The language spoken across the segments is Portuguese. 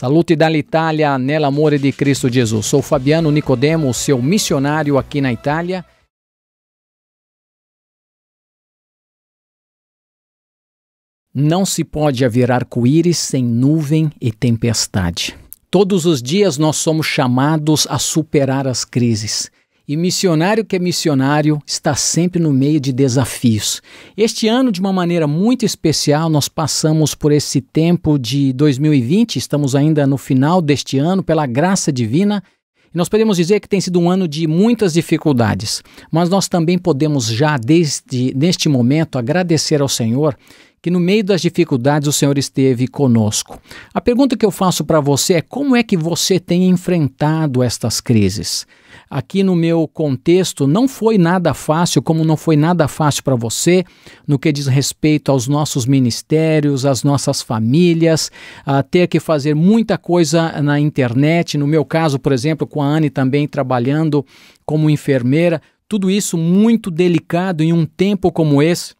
Salute dall'Italia, nell'amore di Cristo Gesù. Sou Fabiano Nicodemo, seu missionário aqui na Itália. Não se pode haver arco-íris sem nuvem e tempestade. Todos os dias nós somos chamados a superar as crises. E missionário que é missionário está sempre no meio de desafios. Este ano, de uma maneira muito especial, nós passamos por esse tempo de 2020, estamos ainda no final deste ano, pela graça divina. E nós podemos dizer que tem sido um ano de muitas dificuldades, mas nós também podemos já, desde neste momento, agradecer ao Senhor que no meio das dificuldades o Senhor esteve conosco. A pergunta que eu faço para você é como é que você tem enfrentado estas crises? aqui no meu contexto, não foi nada fácil, como não foi nada fácil para você, no que diz respeito aos nossos ministérios, às nossas famílias, a ter que fazer muita coisa na internet. No meu caso, por exemplo, com a Anne também trabalhando como enfermeira, tudo isso muito delicado em um tempo como esse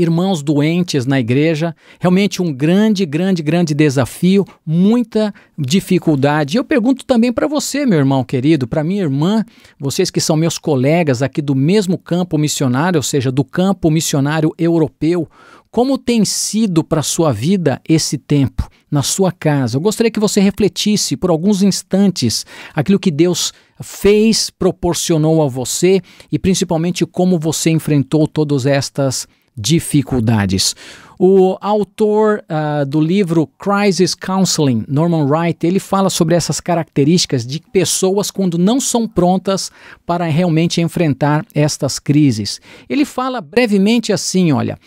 irmãos doentes na igreja. Realmente um grande, grande, grande desafio, muita dificuldade. Eu pergunto também para você, meu irmão querido, para minha irmã, vocês que são meus colegas aqui do mesmo campo missionário, ou seja, do campo missionário europeu, como tem sido para sua vida esse tempo na sua casa? Eu gostaria que você refletisse por alguns instantes aquilo que Deus fez, proporcionou a você e principalmente como você enfrentou todas estas dificuldades. O autor uh, do livro Crisis Counseling, Norman Wright, ele fala sobre essas características de pessoas quando não são prontas para realmente enfrentar estas crises. Ele fala brevemente assim, olha,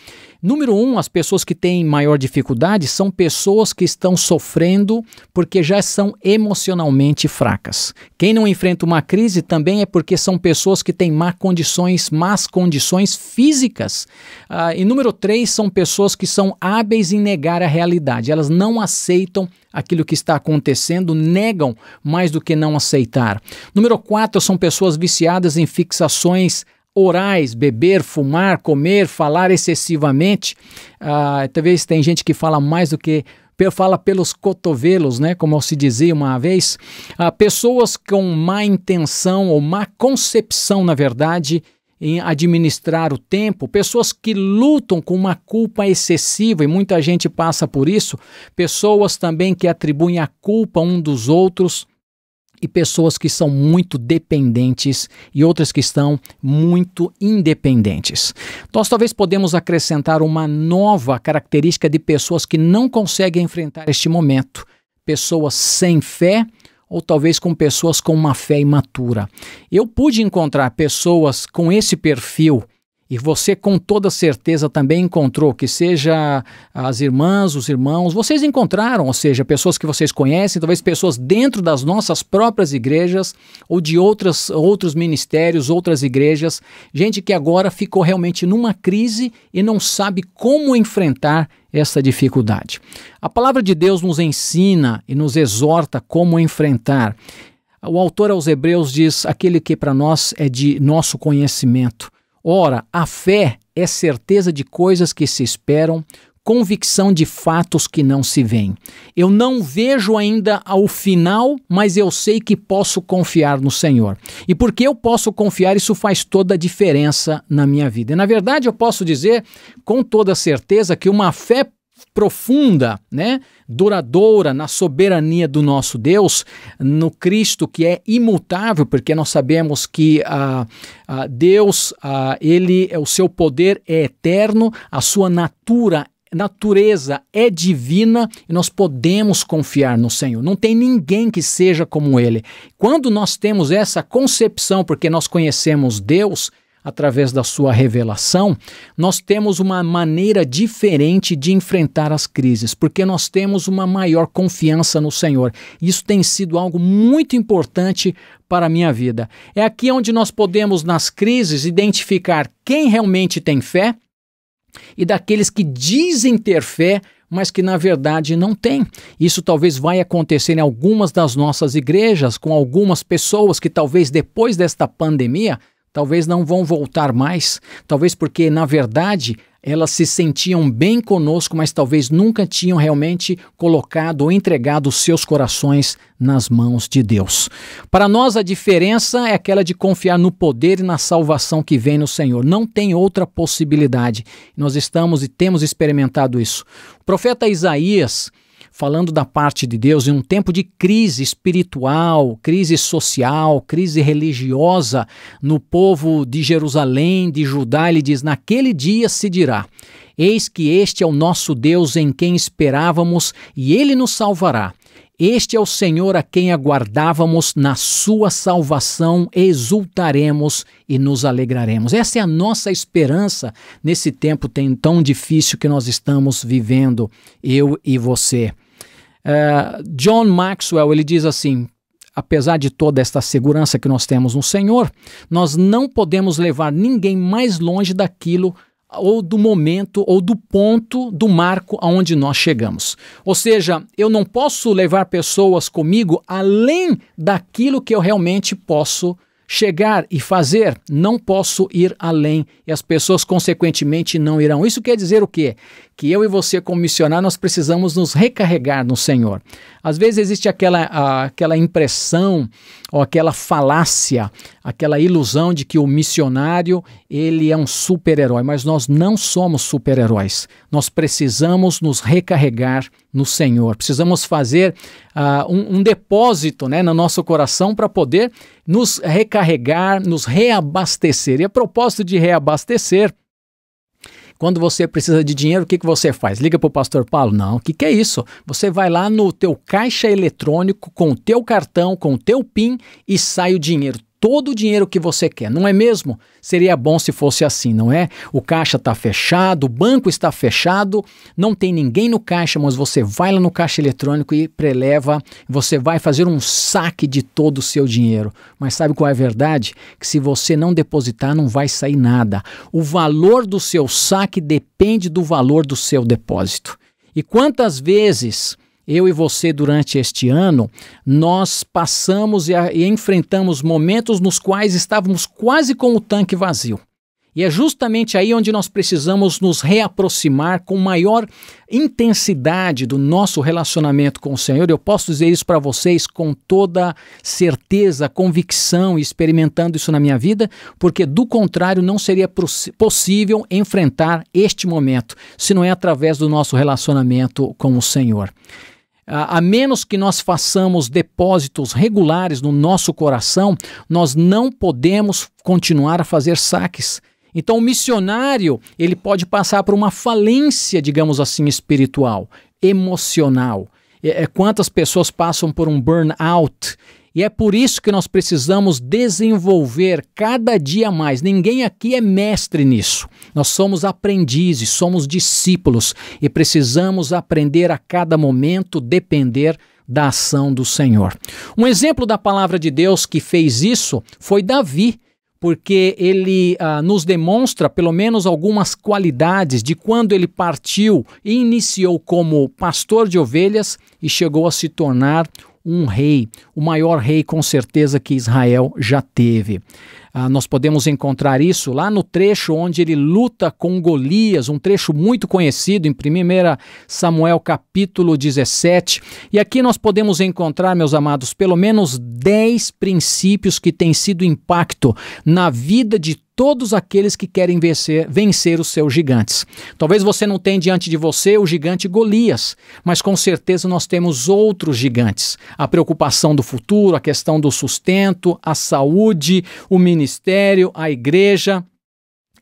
Número um, as pessoas que têm maior dificuldade são pessoas que estão sofrendo porque já são emocionalmente fracas. Quem não enfrenta uma crise também é porque são pessoas que têm má condições, más condições físicas. Ah, e número três, são pessoas que são hábeis em negar a realidade. Elas não aceitam aquilo que está acontecendo, negam mais do que não aceitar. Número quatro, são pessoas viciadas em fixações orais, beber, fumar, comer, falar excessivamente. Ah, talvez tem gente que fala mais do que fala pelos cotovelos, né? Como se dizia uma vez, ah, pessoas com má intenção ou má concepção, na verdade, em administrar o tempo, pessoas que lutam com uma culpa excessiva, e muita gente passa por isso, pessoas também que atribuem a culpa um dos outros, e pessoas que são muito dependentes e outras que estão muito independentes. Nós talvez podemos acrescentar uma nova característica de pessoas que não conseguem enfrentar este momento, pessoas sem fé ou talvez com pessoas com uma fé imatura. Eu pude encontrar pessoas com esse perfil e você com toda certeza também encontrou, que seja as irmãs, os irmãos, vocês encontraram, ou seja, pessoas que vocês conhecem, talvez pessoas dentro das nossas próprias igrejas ou de outras, outros ministérios, outras igrejas, gente que agora ficou realmente numa crise e não sabe como enfrentar essa dificuldade. A palavra de Deus nos ensina e nos exorta como enfrentar. O autor aos Hebreus diz aquele que para nós é de nosso conhecimento. Ora, a fé é certeza de coisas que se esperam, convicção de fatos que não se veem. Eu não vejo ainda ao final, mas eu sei que posso confiar no Senhor. E porque eu posso confiar, isso faz toda a diferença na minha vida. E na verdade, eu posso dizer com toda certeza que uma fé profunda, né, duradoura na soberania do nosso Deus, no Cristo que é imutável, porque nós sabemos que ah, ah, Deus, ah, ele, é o seu poder é eterno, a sua natura natureza é divina e nós podemos confiar no Senhor. Não tem ninguém que seja como ele. Quando nós temos essa concepção, porque nós conhecemos Deus, através da sua revelação, nós temos uma maneira diferente de enfrentar as crises, porque nós temos uma maior confiança no Senhor. Isso tem sido algo muito importante para a minha vida. É aqui onde nós podemos, nas crises, identificar quem realmente tem fé e daqueles que dizem ter fé, mas que na verdade não tem. Isso talvez vai acontecer em algumas das nossas igrejas, com algumas pessoas que talvez depois desta pandemia talvez não vão voltar mais, talvez porque, na verdade, elas se sentiam bem conosco, mas talvez nunca tinham realmente colocado ou entregado seus corações nas mãos de Deus. Para nós, a diferença é aquela de confiar no poder e na salvação que vem no Senhor. Não tem outra possibilidade. Nós estamos e temos experimentado isso. O profeta Isaías falando da parte de Deus em um tempo de crise espiritual, crise social, crise religiosa no povo de Jerusalém, de Judá, ele diz: Naquele dia se dirá. Eis que este é o nosso Deus em quem esperávamos e ele nos salvará. Este é o Senhor a quem aguardávamos, na sua salvação exultaremos e nos alegraremos. Essa é a nossa esperança nesse tempo tão difícil que nós estamos vivendo, eu e você. Uh, John Maxwell ele diz assim: apesar de toda esta segurança que nós temos no Senhor, nós não podemos levar ninguém mais longe daquilo ou do momento ou do ponto do marco aonde nós chegamos. Ou seja, eu não posso levar pessoas comigo além daquilo que eu realmente posso chegar e fazer, não posso ir além e as pessoas consequentemente não irão. Isso quer dizer o quê? que eu e você, como missionário, nós precisamos nos recarregar no Senhor. Às vezes existe aquela, aquela impressão ou aquela falácia, aquela ilusão de que o missionário ele é um super-herói, mas nós não somos super-heróis. Nós precisamos nos recarregar no Senhor. Precisamos fazer uh, um, um, depósito né, no nosso coração para poder nos recarregar, nos reabastecer. E a propósito de reabastecer, quando você precisa de dinheiro, o que, que você faz? Liga para o pastor Paulo? Não. O que, que é isso? Você vai lá no teu caixa eletrônico com o teu cartão, com o teu PIN e sai o dinheiro todo o dinheiro que você quer, não é mesmo? Seria bom se fosse assim, não é? O caixa está fechado, o banco está fechado, não tem ninguém no caixa, mas você vai lá no caixa eletrônico e preleva, você vai fazer um saque de todo o seu dinheiro. Mas sabe qual é a verdade? Que se você não depositar, não vai sair nada. O valor do seu saque depende do valor do seu depósito. E quantas vezes eu e você durante este ano, nós passamos e, a, e, enfrentamos momentos nos quais estávamos quase com o tanque vazio. E é justamente aí onde nós precisamos nos reaproximar com maior intensidade do nosso relacionamento com o Senhor. Eu posso dizer isso para vocês com toda certeza, convicção e experimentando isso na minha vida, porque do contrário não seria possível enfrentar este momento se não é através do nosso relacionamento com o Senhor. A menos que nós façamos depósitos regulares no nosso coração, nós não podemos continuar a fazer saques. Então, o missionário ele pode passar por uma falência, digamos assim, espiritual, emocional. É, é quantas pessoas passam por um burnout e é por isso que nós precisamos desenvolver cada dia mais. Ninguém aqui é mestre nisso. Nós somos aprendizes, somos discípulos e precisamos aprender a cada momento depender da ação do Senhor. Um exemplo da palavra de Deus que fez isso foi Davi porque ele ah, nos demonstra pelo menos algumas qualidades de quando ele partiu e iniciou como pastor de ovelhas e chegou a se tornar um rei, o maior rei com certeza que Israel já teve. Ah, nós podemos encontrar isso lá no trecho onde ele luta com Golias, um trecho muito conhecido em 1 Samuel capítulo 17. E aqui nós podemos encontrar, meus amados, pelo menos 10 princípios que têm sido impacto na vida de todos aqueles que querem vencer, vencer os seus gigantes. Talvez você não tenha diante de você o gigante Golias, mas com certeza nós temos outros gigantes. A preocupação do futuro, a questão do sustento, a saúde, o ministério, a igreja,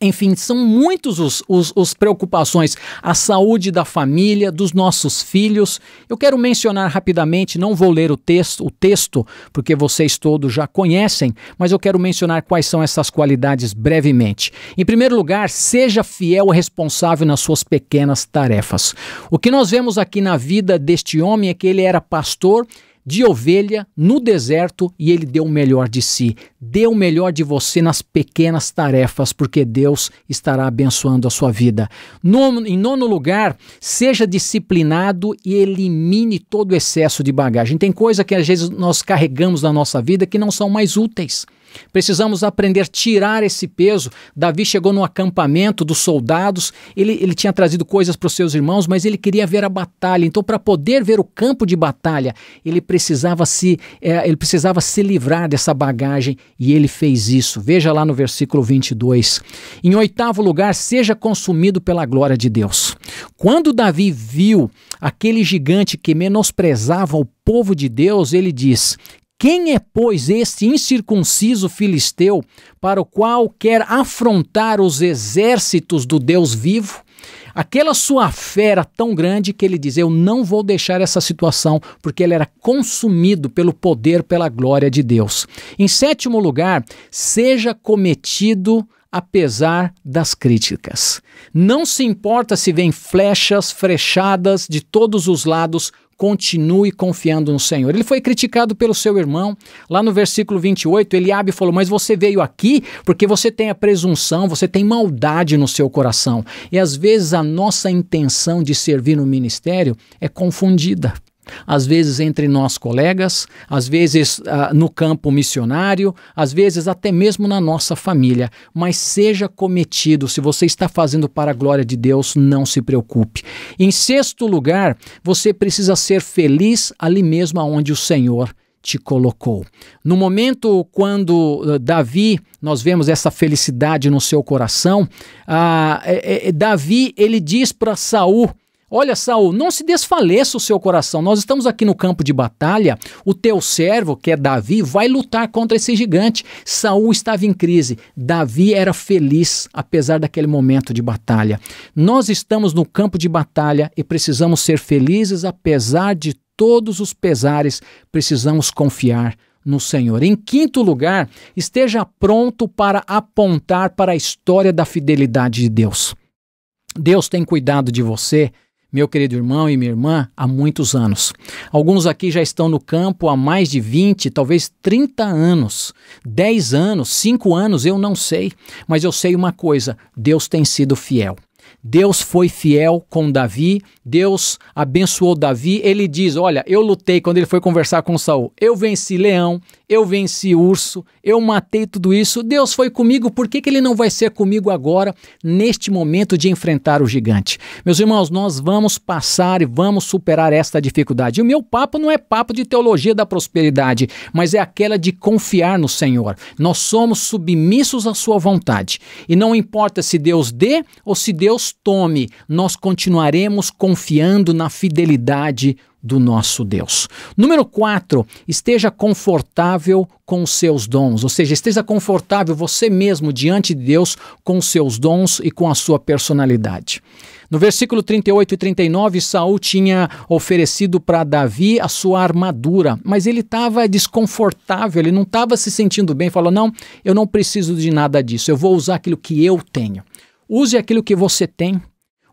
enfim, são muitos os, os, os, preocupações. A saúde da família, dos nossos filhos. Eu quero mencionar rapidamente, não vou ler o texto, o texto, porque vocês todos já conhecem, mas eu quero mencionar quais são essas qualidades brevemente. Em primeiro lugar, seja fiel e responsável nas suas pequenas tarefas. O que nós vemos aqui na vida deste homem é que ele era pastor de ovelha no deserto e ele deu o melhor de si. Dê o melhor de você nas pequenas tarefas, porque Deus estará abençoando a sua vida. Nono, em nono lugar, seja disciplinado e elimine todo o excesso de bagagem. Tem coisa que às vezes nós carregamos na nossa vida que não são mais úteis. Precisamos aprender a tirar esse peso. Davi chegou no acampamento dos soldados, ele, ele tinha trazido coisas para os seus irmãos, mas ele queria ver a batalha. Então, para poder ver o campo de batalha, ele precisava se é, ele precisava se livrar dessa bagagem e ele fez isso. Veja lá no versículo 22. Em oitavo lugar, seja consumido pela glória de Deus. Quando Davi viu aquele gigante que menosprezava o povo de Deus, ele diz: quem é, pois, este incircunciso filisteu para o qual quer afrontar os exércitos do Deus vivo? Aquela sua fera tão grande que ele diz: Eu não vou deixar essa situação, porque ele era consumido pelo poder, pela glória de Deus. Em sétimo lugar, seja cometido apesar das críticas. Não se importa se vem flechas frechadas de todos os lados continue confiando no Senhor. Ele foi criticado pelo seu irmão. Lá no versículo 28, Eliabe falou: Mas você veio aqui porque você tem a presunção, você tem maldade no seu coração. E às vezes a nossa intenção de servir no ministério é confundida às vezes entre nós colegas, às vezes uh, no campo missionário, às vezes até mesmo na nossa família. Mas seja cometido, se você está fazendo para a glória de Deus, não se preocupe. Em sexto lugar, você precisa ser feliz ali mesmo onde o Senhor te colocou. No momento quando ah, Davi, nós vemos essa felicidade no seu coração, ah, é, é, Davi ele diz para Saul Olha, Saul, não se desfaleça o seu coração. Nós estamos aqui no campo de batalha. O teu servo, que é Davi, vai lutar contra esse gigante. Saul estava em crise. Davi era feliz apesar daquele momento de batalha. Nós estamos no campo de batalha e precisamos ser felizes apesar de todos os pesares. Precisamos confiar no Senhor. Em quinto lugar, esteja pronto para apontar para a história da fidelidade de Deus. Deus tem cuidado de você meu querido irmão e minha irmã, há muitos anos. Alguns aqui já estão no campo há mais de 20, talvez 30 anos, 10 anos, 5 anos, eu não sei, mas eu sei uma coisa: Deus tem sido fiel. Deus foi fiel com Davi, Deus abençoou Davi. Ele diz: Olha, eu lutei quando ele foi conversar com Saul. Eu venci leão, eu venci urso, eu matei tudo isso. Deus foi comigo, por que, que ele não vai ser comigo agora, neste momento de enfrentar o gigante? Meus irmãos, nós vamos passar e vamos superar esta dificuldade. E o meu papo não é papo de teologia da prosperidade, mas é aquela de confiar no Senhor. Nós somos submissos à Sua vontade. E não importa se Deus dê ou se Deus Deus tome, nós continuaremos confiando na fidelidade do nosso Deus. Número 4, esteja confortável com os seus dons, ou seja, esteja confortável você mesmo diante de Deus com os seus dons e com a sua personalidade. No versículo 38 e 39, Saul tinha oferecido para Davi a sua armadura, mas ele estava desconfortável, ele não estava se sentindo bem, falou: "Não, eu não preciso de nada disso. Eu vou usar aquilo que eu tenho." Use aquilo que você tem.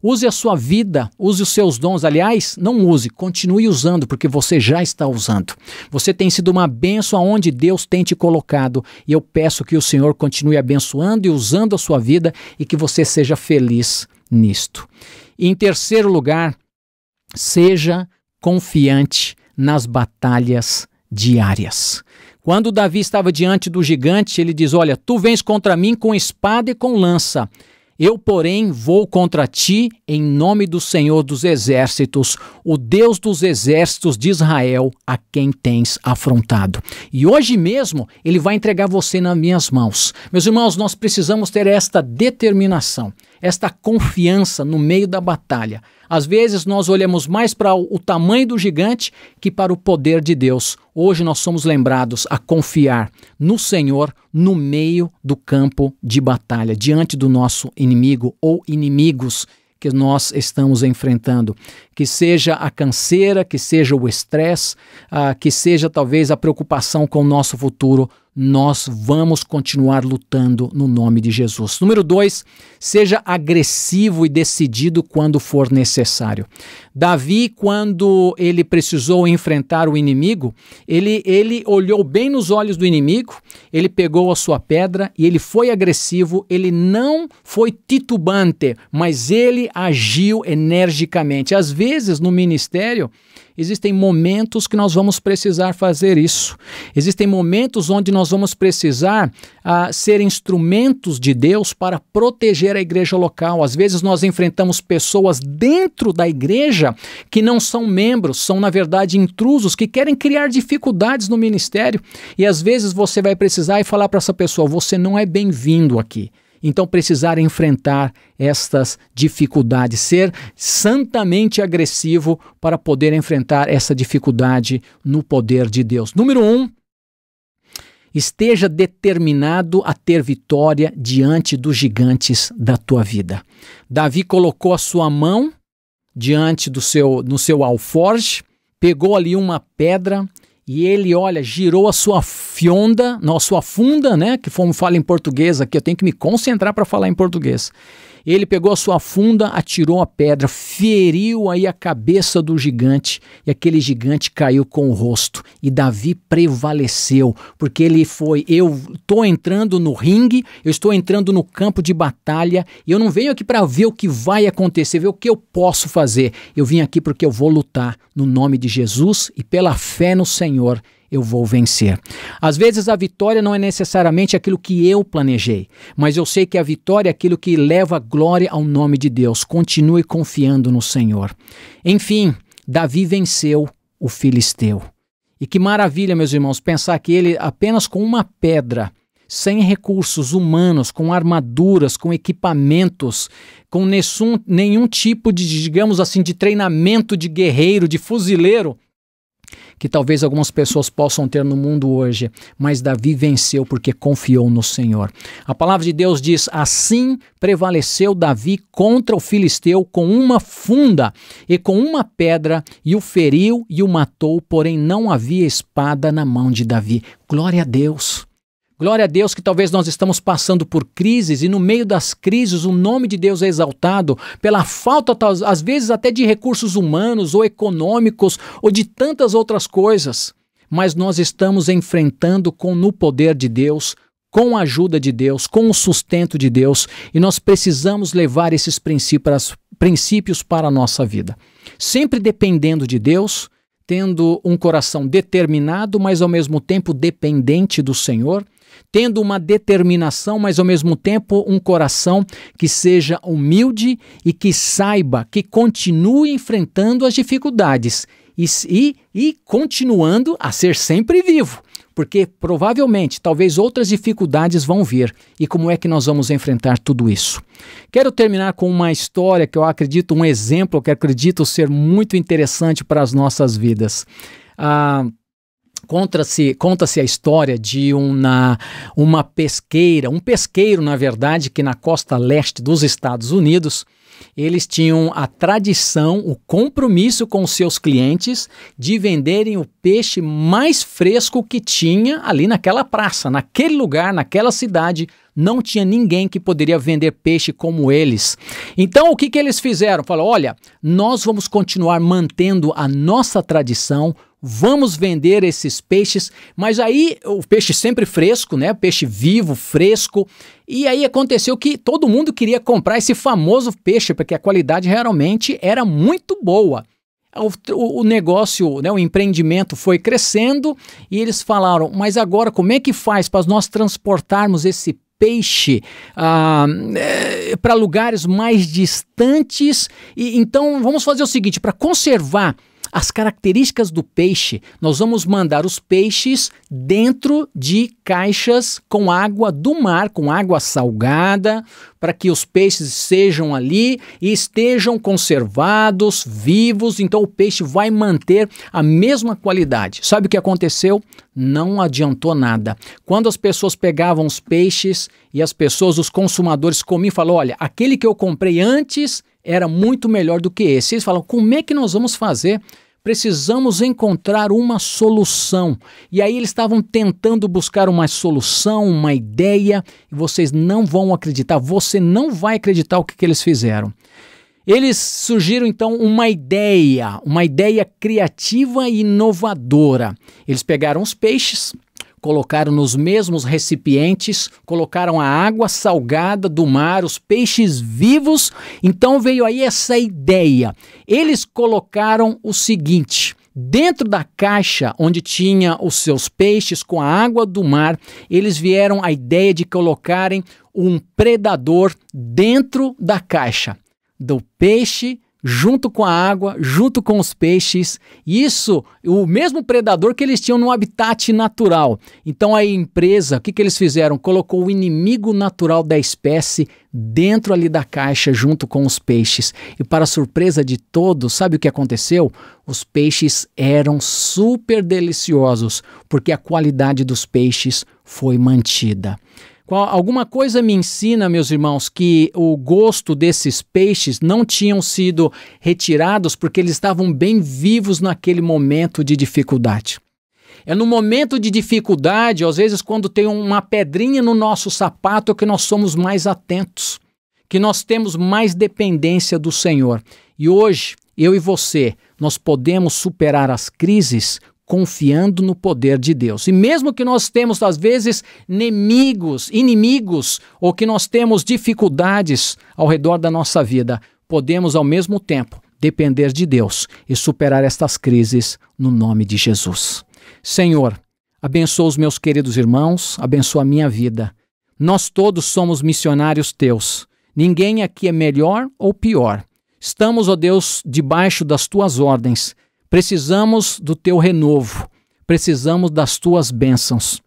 Use a sua vida, use os seus dons. Aliás, não use, continue usando, porque você já está usando. Você tem sido uma benção aonde Deus tem te colocado. E eu peço que o Senhor continue abençoando e usando a sua vida e que você seja feliz nisto. E em terceiro lugar, seja confiante nas batalhas diárias. Quando Davi estava diante do gigante, ele diz: Olha, tu vens contra mim com espada e com lança eu, porém, vou contra ti em nome do Senhor dos Exércitos, o Deus dos Exércitos de Israel, a quem tens afrontado. E hoje mesmo ele vai entregar você nas minhas mãos. Meus irmãos, nós precisamos ter esta determinação esta confiança no meio da batalha. Às vezes nós olhamos mais para o tamanho do gigante que para o poder de Deus. Hoje nós somos lembrados a confiar no Senhor no meio do campo de batalha, diante do nosso inimigo ou inimigos que nós estamos enfrentando. Que seja a canseira, que seja o estresse, ah, que seja talvez a preocupação com o nosso futuro nós vamos continuar lutando no nome de Jesus. Número dois, seja agressivo e decidido quando for necessário. Davi, quando ele precisou enfrentar o inimigo, ele, ele olhou bem nos olhos do inimigo, ele pegou a sua pedra e ele foi agressivo, ele não foi titubante, mas ele agiu energicamente. Às vezes, no ministério, Existem momentos que nós vamos precisar fazer isso. Existem momentos onde nós vamos precisar ah, ser instrumentos de Deus para proteger a igreja local. Às vezes nós enfrentamos pessoas dentro da igreja que não são membros, são na verdade intrusos que querem criar dificuldades no ministério. E às vezes você vai precisar e falar para essa pessoa: você não é bem-vindo aqui. Então, precisar enfrentar estas dificuldades, ser santamente agressivo para poder enfrentar essa dificuldade no poder de Deus. Número um, esteja determinado a ter vitória diante dos gigantes da tua vida. Davi colocou a sua mão diante do seu no seu alforge, pegou ali uma pedra e ele, olha, girou a sua fionda, não, a sua funda, né? Que como fala em português aqui, eu tenho que me concentrar para falar em português. Ele pegou a sua funda, atirou a pedra, feriu aí a cabeça do gigante, e aquele gigante caiu com o rosto. E Davi prevaleceu, porque ele foi: eu estou entrando no ringue, eu estou entrando no campo de batalha, e eu não venho aqui para ver o que vai acontecer, ver o que eu posso fazer. Eu vim aqui porque eu vou lutar no nome de Jesus e pela fé no Senhor eu vou vencer. Às vezes a vitória não é necessariamente aquilo que eu planejei, mas eu sei que a vitória é aquilo que leva glória ao nome de Deus. Continue confiando no Senhor. Enfim, Davi venceu o filisteu. E que maravilha, meus irmãos, pensar que ele apenas com uma pedra sem recursos humanos, com armaduras, com equipamentos, com nessun, nenhum tipo de, digamos assim, de treinamento de guerreiro, de fuzileiro, que talvez algumas pessoas possam ter no mundo hoje, mas Davi venceu porque confiou no Senhor. A palavra de Deus diz: Assim prevaleceu Davi contra o filisteu com uma funda e com uma pedra, e o feriu e o matou, porém não havia espada na mão de Davi. Glória a Deus! Glória a Deus que talvez nós estamos passando por crises e no meio das crises o nome de Deus é exaltado pela falta às vezes até de recursos humanos ou econômicos ou de tantas outras coisas, mas nós estamos enfrentando com no poder de Deus, com a ajuda de Deus, com o sustento de Deus, e nós precisamos levar esses princípios para a nossa vida. Sempre dependendo de Deus, tendo um coração determinado, mas ao mesmo tempo dependente do Senhor tendo uma determinação, mas ao mesmo tempo um coração que seja humilde e que saiba que continue enfrentando as dificuldades e, e, e continuando a ser sempre vivo porque provavelmente, talvez outras dificuldades vão vir. E como é que nós vamos enfrentar tudo isso? Quero terminar com uma história que eu acredito, um exemplo que acredito ser muito interessante para as nossas vidas. Ah, Conta-se conta a história de uma, uma pesqueira, um pesqueiro, na verdade, que na costa leste dos Estados Unidos eles tinham a tradição, o compromisso com seus clientes de venderem o peixe mais fresco que tinha ali naquela praça, naquele lugar, naquela cidade. Não tinha ninguém que poderia vender peixe como eles. Então o que, que eles fizeram? Falaram: olha, nós vamos continuar mantendo a nossa tradição, vamos vender esses peixes, mas aí o peixe sempre fresco, né? Peixe vivo, fresco. E aí aconteceu que todo mundo queria comprar esse famoso peixe, porque a qualidade realmente era muito boa. O, o negócio, né, o empreendimento foi crescendo e eles falaram: mas agora como é que faz para nós transportarmos esse peixe ah, é, para lugares mais distantes? E então vamos fazer o seguinte: para conservar as características do peixe, nós vamos mandar os peixes dentro de caixas com água do mar, com água salgada, para que os peixes sejam ali e estejam conservados, vivos. Então o peixe vai manter a mesma qualidade. Sabe o que aconteceu? Não adiantou nada. Quando as pessoas pegavam os peixes e as pessoas, os consumadores comiam, falou: olha, aquele que eu comprei antes era muito melhor do que esse. Eles falam: como é que nós vamos fazer? precisamos encontrar uma solução. E aí eles estavam tentando buscar uma solução, uma ideia, e vocês não vão acreditar, você não vai acreditar o que, que eles fizeram. Eles surgiram então uma ideia, uma ideia criativa e inovadora. Eles pegaram os peixes, Colocaram nos mesmos recipientes, colocaram a água salgada do mar, os peixes vivos. Então veio aí essa ideia. Eles colocaram o seguinte: Dentro da caixa onde tinha os seus peixes com a água do mar, eles vieram a ideia de colocarem um predador dentro da caixa. Do peixe junto com a água, junto com os peixes. Isso, o mesmo predador que eles tinham no habitat natural. Então a empresa, o que, que eles fizeram? Colocou o inimigo natural da espécie dentro ali da caixa junto com os peixes. E para surpresa de todos, sabe o que aconteceu? Os peixes eram super deliciosos, porque a qualidade dos peixes foi mantida. Qual, alguma coisa me ensina, meus irmãos, que o gosto desses peixes não tinham sido retirados porque eles estavam bem vivos naquele momento de dificuldade. É no momento de dificuldade, às vezes, quando tem uma pedrinha no nosso sapato, que nós somos mais atentos, que nós temos mais dependência do Senhor. E hoje, eu e você, nós podemos superar as crises confiando no poder de Deus. E mesmo que nós temos às vezes inimigos, inimigos, ou que nós temos dificuldades ao redor da nossa vida, podemos ao mesmo tempo depender de Deus e superar estas crises no nome de Jesus. Senhor, abençoa os meus queridos irmãos, abençoa a minha vida. Nós todos somos missionários teus. Ninguém aqui é melhor ou pior. Estamos, ó Deus, debaixo das tuas ordens Precisamos do teu renovo, precisamos das tuas bênçãos,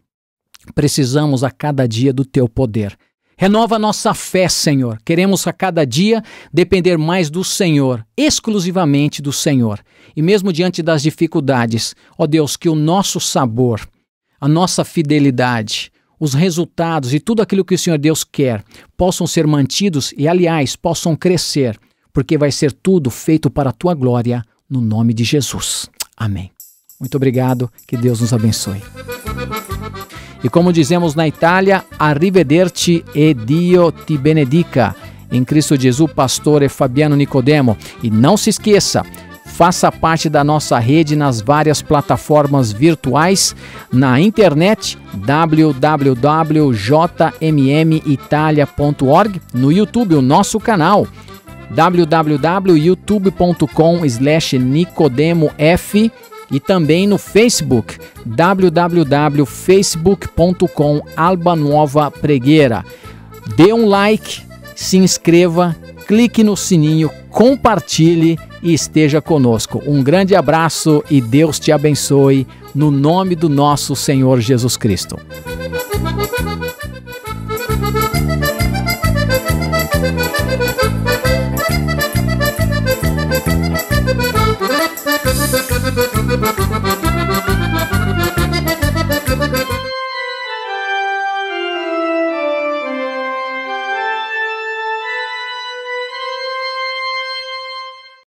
precisamos a cada dia do teu poder. Renova nossa fé, Senhor. Queremos a cada dia depender mais do Senhor, exclusivamente do Senhor. E mesmo diante das dificuldades, ó Deus, que o nosso sabor, a nossa fidelidade, os resultados e tudo aquilo que o Senhor Deus quer possam ser mantidos e, aliás, possam crescer, porque vai ser tudo feito para a tua glória no nome de Jesus. Amém. Muito obrigado, que Deus nos abençoe. E como dizemos na Itália, arrivederci e Dio ti benedica. Em Cristo Jesus, pastor Fabiano Nicodemo. E não se esqueça, faça parte da nossa rede nas várias plataformas virtuais, na internet www.jmmitalia.org, no YouTube, o nosso canal www.youtube.com slash nicodemof e também no Facebook, www.facebook.com Albanova Pregueira. Dê um like, se inscreva, clique no sininho, compartilhe e esteja conosco. Um grande abraço e Deus te abençoe, no nome do nosso Senhor Jesus Cristo.